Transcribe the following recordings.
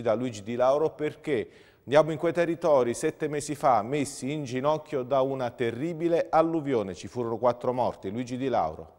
da Luigi Di Lauro perché andiamo in quei territori sette mesi fa messi in ginocchio da una terribile alluvione, ci furono quattro morti, Luigi Di Lauro.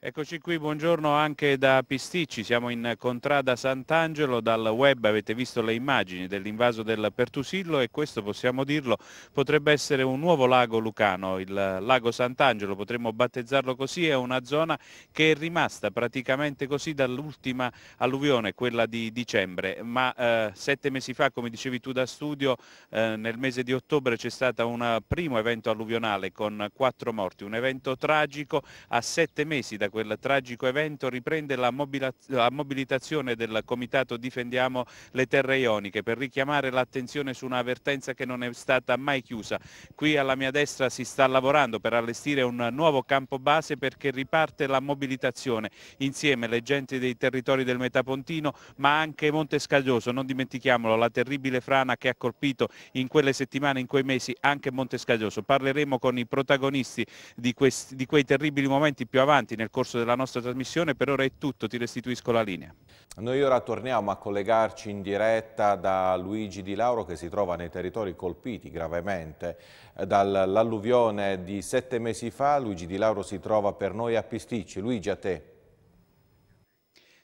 Eccoci qui, buongiorno anche da Pisticci, siamo in Contrada Sant'Angelo, dal web avete visto le immagini dell'invaso del Pertusillo e questo possiamo dirlo potrebbe essere un nuovo lago lucano, il lago Sant'Angelo, potremmo battezzarlo così, è una zona che è rimasta praticamente così dall'ultima alluvione, quella di dicembre, ma eh, sette mesi fa come dicevi tu da studio eh, nel mese di ottobre c'è stato un primo evento alluvionale con quattro morti, un evento tragico a sette mesi da quel tragico evento riprende la, mobilitazione del Comitato Difendiamo le Terre Ioniche per richiamare l'attenzione su una vertenza che non è stata mai chiusa. Qui alla mia destra si sta lavorando per allestire un nuovo campo base perché riparte la mobilitazione insieme le genti dei territori del Metapontino ma anche Montescaglioso, non dimentichiamolo, la terribile frana che ha colpito in quelle settimane, in quei mesi anche Montescaglioso. Parleremo con i protagonisti di, questi, di quei terribili momenti più avanti nel corso della nostra trasmissione. Per ora è tutto, ti restituisco la linea. Noi ora torniamo a collegarci in diretta da Luigi Di Lauro che si trova nei territori colpiti gravemente eh, dall'alluvione di sette mesi fa. Luigi Di Lauro si trova per noi a Pisticci. Luigi, a te.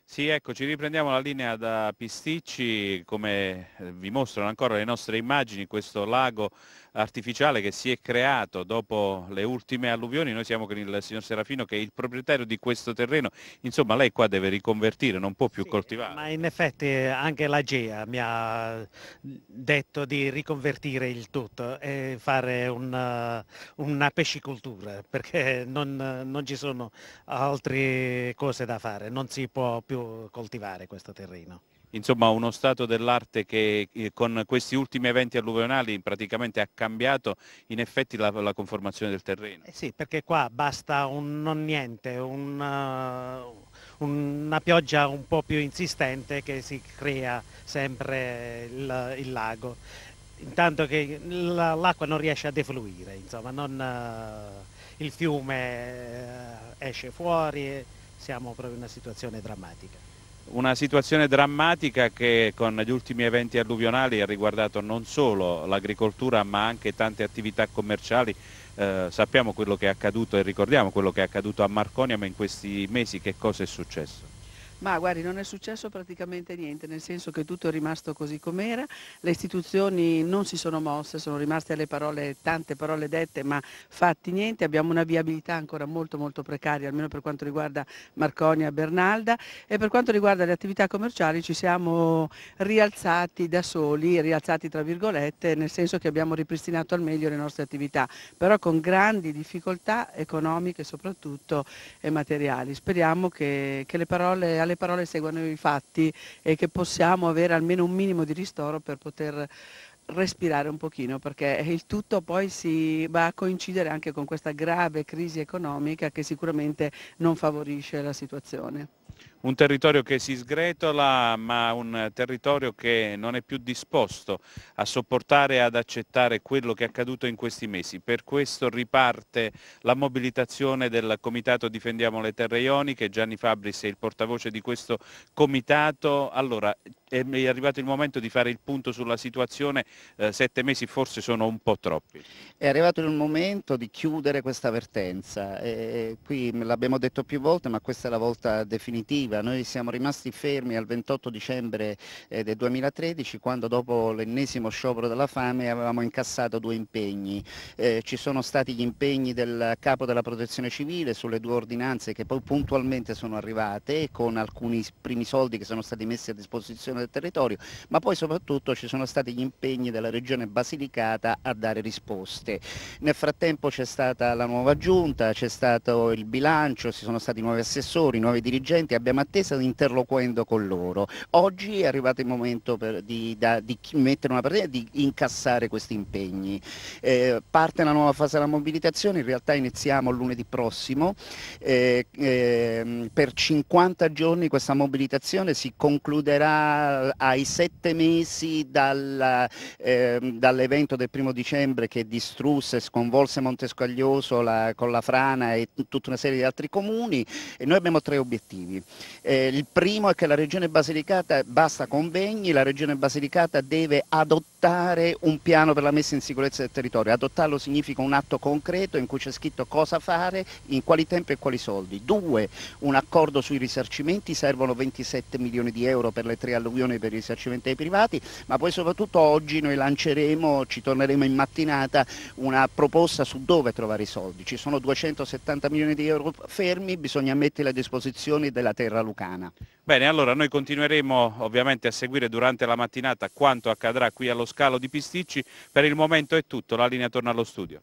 Sì, eccoci, riprendiamo la linea da Pisticci, come eh, vi mostrano ancora le nostre immagini, questo lago artificiale che si è creato dopo le ultime alluvioni, noi siamo con il signor Serafino che è il proprietario di questo terreno, insomma lei qua deve riconvertire, non può più sì, coltivare. Ma in effetti eh, anche la GEA mi ha detto di riconvertire il tutto e fare una, eh, una pescicultura perché non, non ci sono altre cose da fare, non si può più più coltivare questo terreno. Insomma uno stato dell'arte che eh, con questi ultimi eventi alluvionali praticamente ha cambiato in effetti la, la conformazione del terreno. Eh sì, perché qua basta un non niente, un, eh, una pioggia un po' più insistente che si crea sempre il, il lago, intanto che l'acqua non riesce a defluire, insomma, non, eh, il fiume esce fuori siamo proprio in una situazione drammatica. Una situazione drammatica che con gli ultimi eventi alluvionali ha riguardato non solo l'agricoltura ma anche tante attività commerciali. Eh, sappiamo quello che è accaduto e ricordiamo quello che è accaduto a Marconia, ma in questi mesi che cosa è successo? Ma guardi, non è successo praticamente niente, nel senso che tutto è rimasto così com'era, le istituzioni non si sono mosse, sono rimaste alle parole, tante parole dette, ma fatti niente, abbiamo una viabilità ancora molto molto precaria, almeno per quanto riguarda Marconia e Bernalda e per quanto riguarda le attività commerciali ci siamo rialzati da soli, rialzati tra virgolette, nel senso che abbiamo ripristinato al meglio le nostre attività, però con grandi difficoltà economiche soprattutto e materiali. Speriamo che, che le parole alle le parole seguano i fatti e che possiamo avere almeno un minimo di ristoro per poter respirare un pochino perché il tutto poi si va a coincidere anche con questa grave crisi economica che sicuramente non favorisce la situazione un territorio che si sgretola ma un territorio che non è più disposto a sopportare e ad accettare quello che è accaduto in questi mesi. Per questo riparte la mobilitazione del Comitato Difendiamo le Terre Ioniche, Gianni Fabris è il portavoce di questo comitato. Allora, è arrivato il momento di fare il punto sulla situazione, eh, sette mesi forse sono un po' troppi. È arrivato il momento di chiudere questa avvertenza, e, eh, e qui l'abbiamo detto più volte ma questa è la volta definitiva definitiva. Noi siamo rimasti fermi al 28 dicembre eh, del 2013 quando dopo l'ennesimo sciopero della fame avevamo incassato due impegni. Eh, ci sono stati gli impegni del capo della protezione civile sulle due ordinanze che poi puntualmente sono arrivate con alcuni primi soldi che sono stati messi a disposizione del territorio, ma poi soprattutto ci sono stati gli impegni della regione Basilicata a dare risposte. Nel frattempo c'è stata la nuova giunta, c'è stato il bilancio, ci sono stati nuovi assessori, nuovi dirigenti clienti abbiamo attesa interloquendo con loro. Oggi è arrivato il momento di, da, di, mettere una partita, di incassare questi impegni. Eh, parte la nuova fase della mobilitazione, in realtà iniziamo lunedì prossimo. Eh, eh, per 50 giorni questa mobilitazione si concluderà ai sette mesi dal, ehm, dall'evento del primo dicembre che distrusse, sconvolse Montescaglioso la, con la frana e tutta una serie di altri comuni. E noi abbiamo tre obiettivi convegni. Eh, il primo è che la Regione Basilicata basta convegni, la Regione Basilicata deve adottare un piano per la messa in sicurezza del territorio. Adottarlo significa un atto concreto in cui c'è scritto cosa fare, in quali tempi e quali soldi. Due, un accordo sui risarcimenti, servono 27 milioni di euro per le tre alluvioni per i risarcimenti ai privati, ma poi soprattutto oggi noi lanceremo, ci torneremo in mattinata, una proposta su dove trovare i soldi. Ci sono 270 milioni di euro fermi, bisogna metterli a disposizione delle la terra lucana. Bene, allora noi continueremo ovviamente a seguire durante la mattinata quanto accadrà qui allo scalo di Pisticci. Per il momento è tutto, la linea torna allo studio.